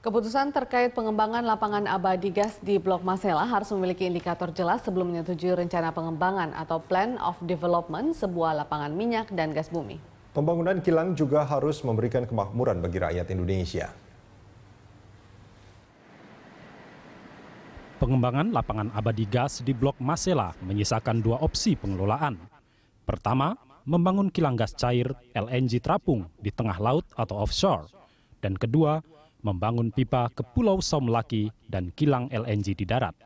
Keputusan terkait pengembangan lapangan abadi gas di Blok Masela harus memiliki indikator jelas sebelum menyetujui rencana pengembangan atau plan of development sebuah lapangan minyak dan gas bumi. Pembangunan kilang juga harus memberikan kemakmuran bagi rakyat Indonesia. Pengembangan lapangan abadi gas di Blok Masela menyisakan dua opsi pengelolaan. Pertama, membangun kilang gas cair LNG terapung di tengah laut atau offshore. Dan kedua, membangun pipa ke Pulau Somlaki dan kilang LNG di darat.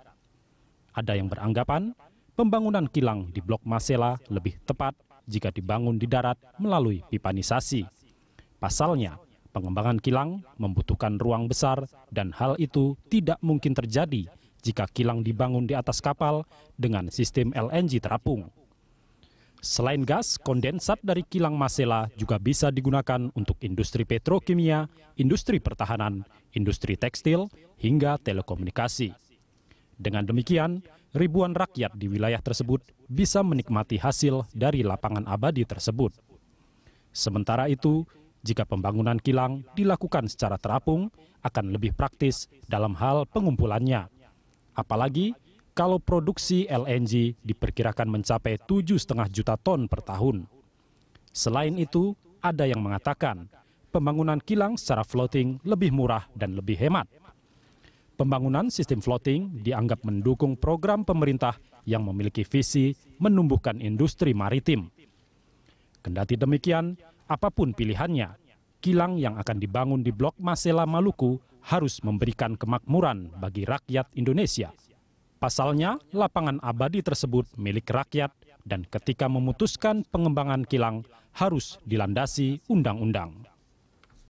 Ada yang beranggapan pembangunan kilang di Blok Masela lebih tepat jika dibangun di darat melalui pipanisasi. Pasalnya, pengembangan kilang membutuhkan ruang besar dan hal itu tidak mungkin terjadi jika kilang dibangun di atas kapal dengan sistem LNG terapung. Selain gas, kondensat dari kilang Masela juga bisa digunakan untuk industri petrokimia, industri pertahanan, industri tekstil, hingga telekomunikasi. Dengan demikian, ribuan rakyat di wilayah tersebut bisa menikmati hasil dari lapangan abadi tersebut. Sementara itu, jika pembangunan kilang dilakukan secara terapung, akan lebih praktis dalam hal pengumpulannya. Apalagi kalau produksi LNG diperkirakan mencapai 7,5 juta ton per tahun. Selain itu, ada yang mengatakan pembangunan kilang secara floating lebih murah dan lebih hemat. Pembangunan sistem floating dianggap mendukung program pemerintah yang memiliki visi menumbuhkan industri maritim. Kendati demikian, apapun pilihannya, kilang yang akan dibangun di Blok Masela Maluku harus memberikan kemakmuran bagi rakyat Indonesia. Pasalnya, lapangan abadi tersebut milik rakyat dan ketika memutuskan pengembangan kilang harus dilandasi undang-undang.